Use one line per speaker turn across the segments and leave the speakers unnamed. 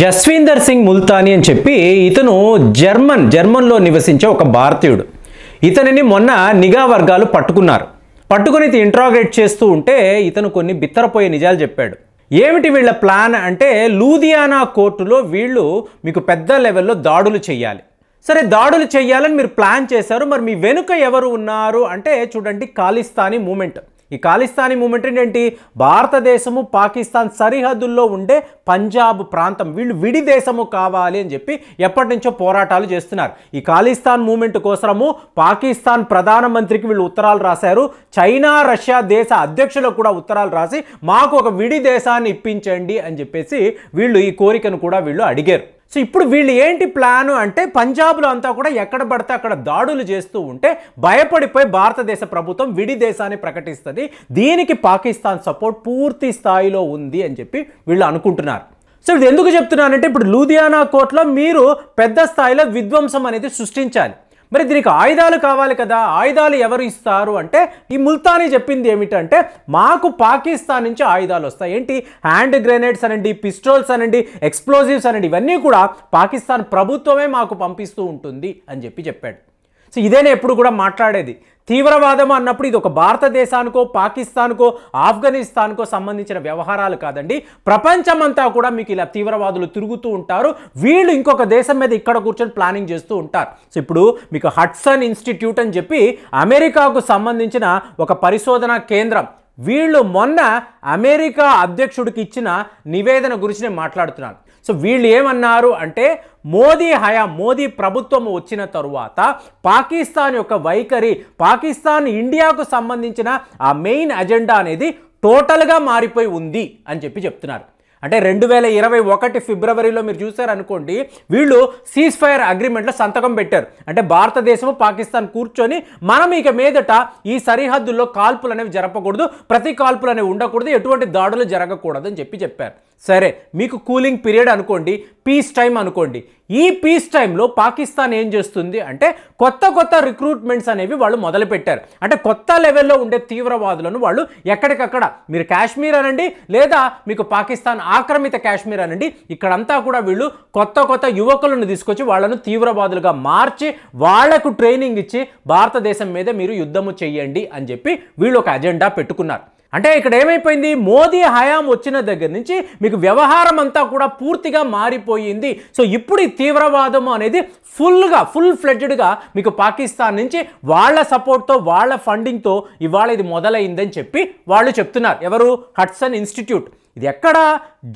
జస్వీందర్ సింగ్ ముల్తానీ అని చెప్పి ఇతను జర్మన్ జర్మన్లో నివసించే ఒక భారతీయుడు ఇతనిని మొన్న నిఘా వర్గాలు పట్టుకున్నారు పట్టుకుని ఇంట్రాగేట్ చేస్తూ ఉంటే ఇతను కొన్ని బిత్తరపోయే నిజాలు చెప్పాడు ఏమిటి వీళ్ళ ప్లాన్ అంటే లూధియానా కోర్టులో వీళ్ళు మీకు పెద్ద లెవెల్లో దాడులు చేయాలి సరే దాడులు చేయాలని మీరు ప్లాన్ చేశారు మరి మీ వెనుక ఎవరు ఉన్నారు అంటే చూడండి ఖాళీస్థానీ మూమెంట్ ఈ ఖాళిస్తానీ మూమెంట్ ఏంటి భారతదేశము పాకిస్తాన్ సరిహద్దుల్లో ఉండే పంజాబ్ ప్రాంతం వీళ్ళు విడి దేశము కావాలి అని చెప్పి ఎప్పటి నుంచో పోరాటాలు చేస్తున్నారు ఈ ఖాళిస్తాన్ మూమెంట్ కోసము పాకిస్తాన్ ప్రధానమంత్రికి వీళ్ళు ఉత్తరాలు రాశారు చైనా రష్యా దేశ అధ్యక్షులకు కూడా ఉత్తరాలు రాసి మాకు ఒక విడి దేశాన్ని ఇప్పించండి అని చెప్పేసి వీళ్ళు ఈ కోరికను కూడా వీళ్ళు అడిగారు సో ఇప్పుడు వీళ్ళు ఏంటి ప్లాను అంటే పంజాబ్లో అంతా కూడా ఎక్కడ పడితే అక్కడ దాడులు చేస్తూ ఉంటే భయపడిపోయి భారతదేశ ప్రభుత్వం విడి దేశాన్ని ప్రకటిస్తుంది దీనికి పాకిస్తాన్ సపోర్ట్ పూర్తి స్థాయిలో ఉంది అని చెప్పి వీళ్ళు అనుకుంటున్నారు సో ఇది ఎందుకు చెప్తున్నానంటే ఇప్పుడు లూధియానా కోర్టులో మీరు పెద్ద స్థాయిలో విధ్వంసం అనేది సృష్టించాలి మరి దీనికి ఆయుధాలు కావాలి కదా ఆయుధాలు ఎవరు ఇస్తారు అంటే ఈ ముల్తానీ చెప్పింది ఏమిటంటే మాకు పాకిస్తాన్ నుంచి ఆయుధాలు వస్తాయి ఏంటి హ్యాండ్ గ్రెనేడ్స్ అనండి పిస్టోల్స్ అనండి ఎక్స్ప్లోజివ్స్ అనండి ఇవన్నీ కూడా పాకిస్తాన్ ప్రభుత్వమే మాకు పంపిస్తూ ఉంటుంది అని చెప్పి చెప్పాడు సో ఇదేనే ఎప్పుడు కూడా మాట్లాడేది తీవ్రవాదం అన్నప్పుడు ఇది ఒక భారతదేశానికో పాకిస్తాన్కో ఆఫ్ఘనిస్తాన్కో సంబంధించిన వ్యవహారాలు కాదండి ప్రపంచమంతా కూడా మీకు ఇలా తీవ్రవాదులు తిరుగుతూ ఉంటారు వీళ్ళు ఇంకొక దేశం మీద ఇక్కడ కూర్చొని ప్లానింగ్ చేస్తూ ఉంటారు సో ఇప్పుడు మీకు హట్సన్ ఇన్స్టిట్యూట్ అని చెప్పి అమెరికాకు సంబంధించిన ఒక పరిశోధనా కేంద్రం వీళ్ళు మొన్న అమెరికా అధ్యక్షుడికి ఇచ్చిన నివేదన గురించి నేను మాట్లాడుతున్నాను సో వీళ్ళు ఏమన్నారు అంటే మోదీ హయా మోదీ ప్రభుత్వం వచ్చిన తరువాత పాకిస్తాన్ యొక్క వైఖరి పాకిస్తాన్ ఇండియాకు సంబంధించిన ఆ మెయిన్ అజెండా అనేది టోటల్గా మారిపోయి ఉంది అని చెప్పి చెప్తున్నారు అంటే రెండు వేల ఇరవై ఒకటి ఫిబ్రవరిలో మీరు చూసారనుకోండి వీళ్ళు సీజ్ ఫైర్ అగ్రిమెంట్లో సంతకం పెట్టారు అంటే భారతదేశము పాకిస్తాన్ కూర్చొని మనం ఇక మీదట ఈ సరిహద్దుల్లో కాల్పులు అనేవి జరపకూడదు ప్రతి కాల్పులు అనేవి ఉండకూడదు ఎటువంటి దాడులు జరగకూడదు అని చెప్పి చెప్పారు సరే మీకు కూలింగ్ పీరియడ్ అనుకోండి పీస్ టైం అనుకోండి ఈ పీస్ టైంలో పాకిస్తాన్ ఏం చేస్తుంది అంటే కొత్త కొత్త రిక్రూట్మెంట్స్ అనేవి వాళ్ళు మొదలుపెట్టారు అంటే కొత్త లెవెల్లో ఉండే తీవ్రవాదులను వాళ్ళు ఎక్కడికక్కడ మీరు కాశ్మీర్ అనండి లేదా మీకు పాకిస్తాన్ ఆక్రమిత కాశ్మీర్ అనండి ఇక్కడంతా కూడా వీళ్ళు కొత్త కొత్త యువకులను తీసుకొచ్చి వాళ్ళను తీవ్రవాదులుగా మార్చి వాళ్లకు ట్రైనింగ్ ఇచ్చి భారతదేశం మీద మీరు యుద్ధము చెయ్యండి అని చెప్పి వీళ్ళు ఒక అజెండా పెట్టుకున్నారు అంటే ఇక్కడ ఏమైపోయింది మోదీ హయాం వచ్చిన దగ్గర నుంచి మీకు వ్యవహారం అంతా కూడా పూర్తిగా మారిపోయింది సో ఇప్పుడు ఈ తీవ్రవాదం అనేది ఫుల్గా ఫుల్ ఫ్లెడ్జ్డ్గా మీకు పాకిస్తాన్ నుంచి వాళ్ళ సపోర్ట్తో వాళ్ళ ఫండింగ్తో ఇవాళ ఇది మొదలైందని చెప్పి వాళ్ళు చెప్తున్నారు ఎవరు హట్సన్ ఇన్స్టిట్యూట్ ఇది ఎక్కడ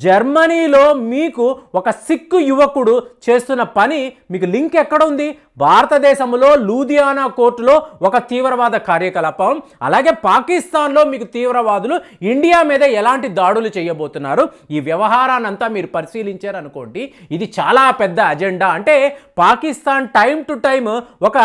జర్మనీలో మీకు ఒక సిక్కు యువకుడు చేస్తున్న పని మీకు లింక్ ఎక్కడ ఉంది భారతదేశంలో లూధియానా కోర్టులో ఒక తీవ్రవాద కార్యకలాపం అలాగే పాకిస్తాన్లో మీకు తీవ్రవాదులు ఇండియా మీద ఎలాంటి దాడులు చేయబోతున్నారు ఈ వ్యవహారాన్నంతా మీరు పరిశీలించారనుకోండి ఇది చాలా పెద్ద అజెండా అంటే పాకిస్తాన్ టైం టు టైం ఒక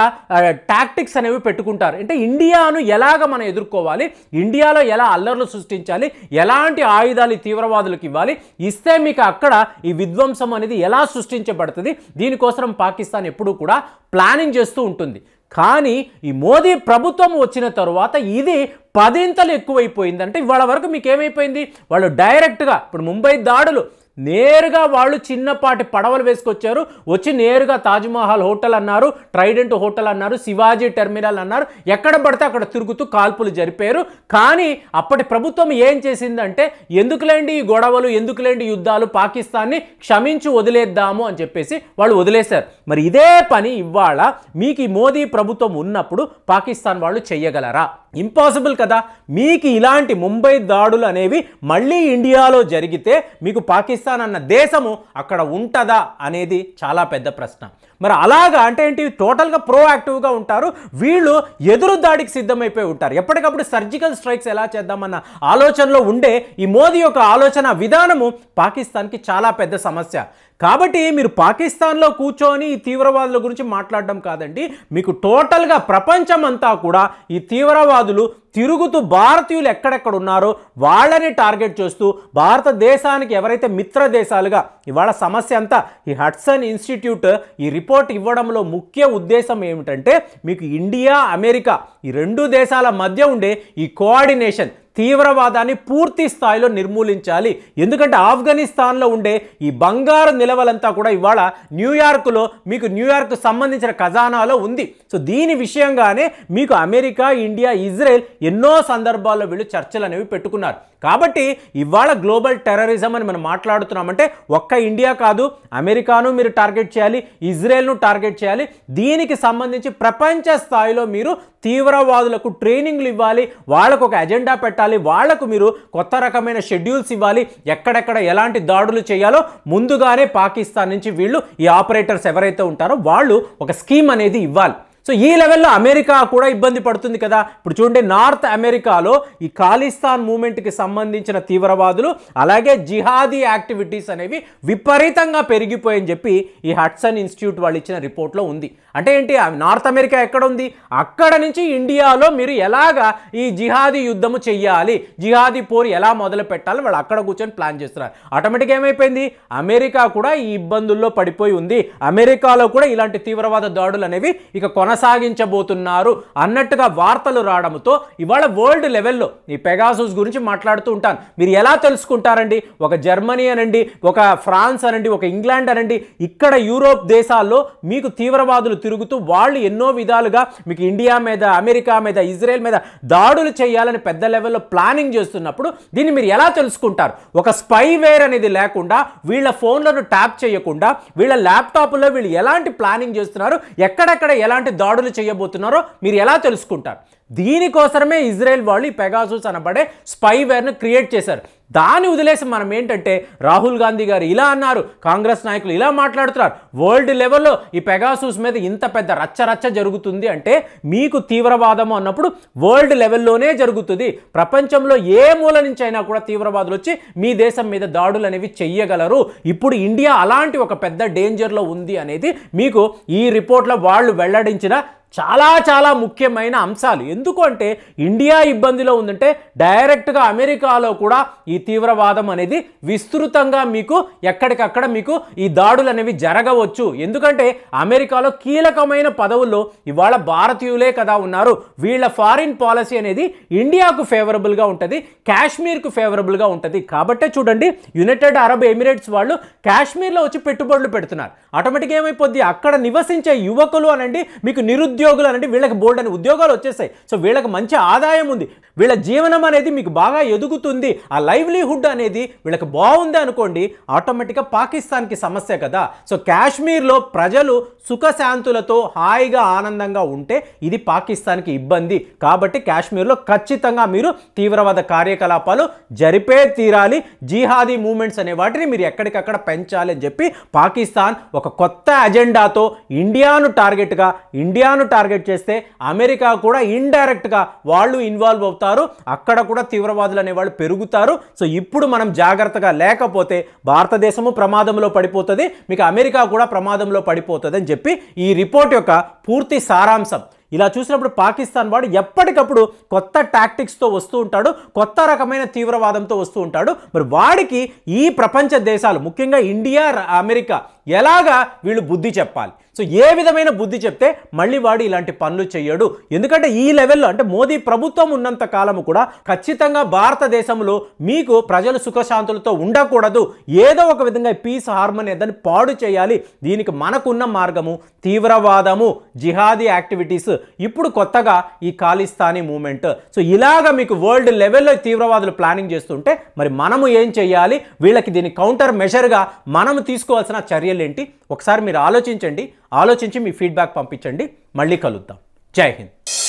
టాక్టిక్స్ అనేవి పెట్టుకుంటారు అంటే ఇండియాను ఎలాగ మనం ఎదుర్కోవాలి ఇండియాలో ఎలా అల్లర్లు సృష్టించాలి ఎలాంటి ఆయుధాలు తీవ్రవాదులకు ఇవ్వాలి కానీ ఇస్తే మీకు అక్కడ ఈ విధ్వంసం అనేది ఎలా సృష్టించబడుతుంది దీనికోసం పాకిస్తాన్ ఎప్పుడూ కూడా ప్లానింగ్ చేస్తూ ఉంటుంది కానీ ఈ మోదీ ప్రభుత్వం వచ్చిన తరువాత ఇది పదింతలు ఎక్కువైపోయింది అంటే ఇవాళ వరకు మీకు ఏమైపోయింది వాళ్ళు డైరెక్ట్గా ఇప్పుడు ముంబై దాడులు నేరుగా వాళ్ళు చిన్నపాటి పడవలు వేసుకొచ్చారు వచ్చి నేరుగా తాజ్మహల్ హోటల్ అన్నారు ట్రైడెంట్ హోటల్ అన్నారు శివాజీ టెర్మినల్ అన్నారు ఎక్కడ పడితే అక్కడ తిరుగుతూ కాల్పులు జరిపారు కానీ అప్పటి ప్రభుత్వం ఏం చేసిందంటే ఎందుకులేండి ఈ గొడవలు ఎందుకులేండి యుద్ధాలు పాకిస్తాన్ని క్షమించి వదిలేద్దాము అని చెప్పేసి వాళ్ళు వదిలేశారు మరి ఇదే పని ఇవాళ మీకు ఈ మోదీ ప్రభుత్వం ఉన్నప్పుడు పాకిస్తాన్ వాళ్ళు చెయ్యగలరా ఇంపాసిబుల్ కదా మీకు ఇలాంటి ముంబై దాడులు అనేవి మళ్ళీ ఇండియాలో జరిగితే మీకు పాకిస్తాన్ అన్న దేశము అక్కడ ఉంటుందా అనేది చాలా పెద్ద ప్రశ్న మరి అలాగా అంటే ఏంటి టోటల్గా ప్రోయాక్టివ్గా ఉంటారు వీళ్ళు ఎదురు దాడికి సిద్ధమైపోయి ఉంటారు ఎప్పటికప్పుడు సర్జికల్ స్ట్రైక్స్ ఎలా చేద్దామన్న ఆలోచనలో ఉండే ఈ మోదీ యొక్క ఆలోచన విధానము పాకిస్తాన్కి చాలా పెద్ద సమస్య కాబట్టి మీరు పాకిస్తాన్లో కూర్చొని ఈ తీవ్రవాదుల గురించి మాట్లాడడం కాదండి మీకు టోటల్గా ప్రపంచం అంతా కూడా ఈ తీవ్రవాదులు తిరుగుతూ భారతీయులు ఎక్కడెక్కడ ఉన్నారో వాళ్ళని టార్గెట్ చేస్తూ భారతదేశానికి ఎవరైతే మిత్ర దేశాలుగా ఇవాళ సమస్య అంతా ఈ హట్సన్ ఇన్స్టిట్యూట్ ఈ రిపోర్ట్ ఇవ్వడంలో ముఖ్య ఉద్దేశం ఏమిటంటే మీకు ఇండియా అమెరికా ఈ రెండు దేశాల మధ్య ఉండే ఈ కోఆర్డినేషన్ తీవ్రవాదాన్ని పూర్తి స్థాయిలో నిర్మూలించాలి ఎందుకంటే ఆఫ్ఘనిస్తాన్లో ఉండే ఈ బంగారు నిలవలంతా కూడా ఇవాళ న్యూయార్క్లో మీకు న్యూయార్క్ సంబంధించిన ఖజానాలో ఉంది సో దీని విషయంగానే మీకు అమెరికా ఇండియా ఇజ్రాయెల్ ఎన్నో సందర్భాల్లో వీళ్ళు చర్చలు అనేవి పెట్టుకున్నారు కాబట్టి ఇవాళ గ్లోబల్ టెర్రరిజం అని మనం మాట్లాడుతున్నామంటే ఒక్క ఇండియా కాదు అమెరికాను మీరు టార్గెట్ చేయాలి ఇజ్రాయెల్ను టార్గెట్ చేయాలి దీనికి సంబంధించి ప్రపంచ స్థాయిలో మీరు తీవ్రవాదులకు ట్రైనింగ్లు ఇవ్వాలి వాళ్ళకు ఒక అజెండా పెట్టాలి పెట్టాలి వాళ్లకు మీరు కొత్త రకమైన షెడ్యూల్స్ ఇవ్వాలి ఎక్కడెక్కడ ఎలాంటి దాడులు చేయాలో ముందుగానే పాకిస్తాన్ నుంచి వీళ్ళు ఈ ఆపరేటర్స్ ఎవరైతే ఉంటారో వాళ్ళు ఒక స్కీమ్ అనేది ఇవ్వాలి సో ఈ లెవెల్లో అమెరికా కూడా ఇబ్బంది పడుతుంది కదా ఇప్పుడు చూడండి నార్త్ అమెరికాలో ఈ ఖాళీస్థాన్ మూమెంట్కి సంబంధించిన తీవ్రవాదులు అలాగే జిహాదీ యాక్టివిటీస్ అనేవి విపరీతంగా పెరిగిపోయని చెప్పి ఈ హట్సన్ ఇన్స్టిట్యూట్ వాళ్ళు ఇచ్చిన రిపోర్ట్లో ఉంది అంటే ఏంటి నార్త్ అమెరికా ఎక్కడ ఉంది అక్కడ నుంచి ఇండియాలో మీరు ఎలాగా ఈ జిహాదీ యుద్ధము చెయ్యాలి జిహాదీ పోరు ఎలా మొదలు పెట్టాలి వాళ్ళు అక్కడ కూర్చొని ప్లాన్ చేస్తున్నారు ఆటోమేటిక్గా ఏమైపోయింది అమెరికా కూడా ఈ ఇబ్బందుల్లో పడిపోయి ఉంది అమెరికాలో కూడా ఇలాంటి తీవ్రవాద దాడులు అనేవి ఇక కొన కొనసాగించబోతున్నారు అన్నట్టుగా వార్తలు రావడంతో ఇవాళ వరల్డ్ లెవెల్లో ఈ పెగాసూస్ గురించి మాట్లాడుతూ ఉంటాను మీరు ఎలా తెలుసుకుంటారండి ఒక జర్మనీ అనండి ఒక ఫ్రాన్స్ అనండి ఒక ఇంగ్లాండ్ అనండి ఇక్కడ యూరోప్ దేశాల్లో మీకు తీవ్రవాదులు తిరుగుతూ వాళ్ళు ఎన్నో విధాలుగా మీకు ఇండియా మీద అమెరికా మీద ఇజ్రాయెల్ మీద దాడులు చేయాలని పెద్ద లెవెల్లో ప్లానింగ్ చేస్తున్నప్పుడు దీన్ని మీరు ఎలా తెలుసుకుంటారు ఒక స్పైవేర్ అనేది లేకుండా వీళ్ళ ఫోన్లను ట్యాప్ చేయకుండా వీళ్ళ ల్యాప్టాప్లో వీళ్ళు ఎలాంటి ప్లానింగ్ చేస్తున్నారు ఎక్కడెక్కడ ఎలాంటి దాడులు చేయబోతున్నారో మీరు ఎలా తెలుసుకుంటారు దీనికోసమే ఇజ్రాయెల్ వాళ్ళు ఈ పెగాసూస్ అనబడే స్పైవేర్ను క్రియేట్ చేశారు దాన్ని వదిలేసి మనం ఏంటంటే రాహుల్ గాంధీ గారు ఇలా అన్నారు కాంగ్రెస్ నాయకులు ఇలా మాట్లాడుతున్నారు వరల్డ్ లెవెల్లో ఈ పెగాసూస్ మీద ఇంత పెద్ద రచ్చ రచ్చ జరుగుతుంది అంటే మీకు తీవ్రవాదము అన్నప్పుడు వరల్డ్ లెవెల్లోనే జరుగుతుంది ప్రపంచంలో ఏ మూల నుంచి అయినా కూడా తీవ్రవాదులు వచ్చి మీ దేశం మీద దాడులు అనేవి చెయ్యగలరు ఇప్పుడు ఇండియా అలాంటి ఒక పెద్ద డేంజర్లో ఉంది అనేది మీకు ఈ రిపోర్ట్లో వాళ్ళు వెల్లడించిన చాలా చాలా ముఖ్యమైన అంశాలు ఎందుకంటే ఇండియా ఇబ్బందిలో ఉందంటే డైరెక్ట్గా అమెరికాలో కూడా ఈ తీవ్రవాదం అనేది విస్తృతంగా మీకు ఎక్కడికక్కడ మీకు ఈ దాడులు అనేవి జరగవచ్చు ఎందుకంటే అమెరికాలో కీలకమైన పదవుల్లో ఇవాళ భారతీయులే కదా ఉన్నారు వీళ్ళ ఫారిన్ పాలసీ అనేది ఇండియాకు ఫేవరబుల్గా ఉంటుంది కాశ్మీర్కు ఫేవరబుల్గా ఉంటుంది కాబట్టే చూడండి యునైటెడ్ అరబ్ ఎమిరేట్స్ వాళ్ళు కాశ్మీర్లో వచ్చి పెట్టుబడులు పెడుతున్నారు ఆటోమేటిక్గా ఏమైపోద్ది అక్కడ నివసించే యువకులు అనండి మీకు నిరుద్యోగ నిరుద్యోగులు అనేది వీళ్ళకి బోల్డ్ అని ఉద్యోగాలు వచ్చేస్తాయి సో వీళ్ళకి మంచి ఆదాయం ఉంది వీళ్ళ జీవనం అనేది మీకు బాగా ఎదుగుతుంది ఆ లైవ్లీహుడ్ అనేది వీళ్ళకి బాగుంది అనుకోండి ఆటోమేటిక్గా పాకిస్తాన్కి సమస్య కదా సో కాశ్మీర్లో ప్రజలు సుఖశాంతులతో హాయిగా ఆనందంగా ఉంటే ఇది పాకిస్తాన్కి ఇబ్బంది కాబట్టి కాశ్మీర్లో ఖచ్చితంగా మీరు తీవ్రవాద కార్యకలాపాలు జరిపే తీరాలి జీహాదీ మూమెంట్స్ అనే వాటిని మీరు ఎక్కడికక్కడ పెంచాలి అని చెప్పి పాకిస్తాన్ ఒక కొత్త అజెండాతో ఇండియాను టార్గెట్గా ఇండియాను టార్గెట్ చేస్తే అమెరికా కూడా ఇండైరెక్ట్గా వాళ్ళు ఇన్వాల్వ్ అవుతారు అక్కడ కూడా తీవ్రవాదులు అనేవాళ్ళు పెరుగుతారు సో ఇప్పుడు మనం జాగ్రత్తగా లేకపోతే భారతదేశము ప్రమాదంలో పడిపోతుంది మీకు అమెరికా కూడా ప్రమాదంలో పడిపోతుంది అని చెప్పి ఈ రిపోర్ట్ యొక్క పూర్తి సారాంశం ఇలా చూసినప్పుడు పాకిస్తాన్ వాడు ఎప్పటికప్పుడు కొత్త టాక్టిక్స్తో వస్తూ ఉంటాడు కొత్త రకమైన తీవ్రవాదంతో వస్తూ ఉంటాడు మరి వాడికి ఈ ప్రపంచ దేశాలు ముఖ్యంగా ఇండియా అమెరికా ఎలాగా వీళ్ళు బుద్ధి చెప్పాలి సో ఏ విధమైన బుద్ధి చెప్తే మళ్ళీ వాడు ఇలాంటి పనులు చేయడు ఎందుకంటే ఈ లెవెల్లో అంటే మోదీ ప్రభుత్వం ఉన్నంత కాలము కూడా ఖచ్చితంగా భారతదేశంలో మీకు ప్రజలు సుఖశాంతులతో ఉండకూడదు ఏదో ఒక విధంగా పీస్ హార్మోని ఏదని పాడు చేయాలి దీనికి మనకున్న మార్గము తీవ్రవాదము జిహాదీ యాక్టివిటీస్ ఇప్పుడు కొత్తగా ఈ ఖాళీస్థానీ మూమెంట్ సో ఇలాగ మీకు వరల్డ్ లెవెల్లో తీవ్రవాదులు ప్లానింగ్ చేస్తుంటే మరి మనము ఏం చేయాలి వీళ్ళకి దీని కౌంటర్ మెషర్గా మనము తీసుకోవాల్సిన చర్య చర్యలు ఏంటి ఒకసారి మీరు ఆలోచించండి ఆలోచించి మీ ఫీడ్బ్యాక్ పంపించండి మళ్ళీ కలుద్దాం జై హింద్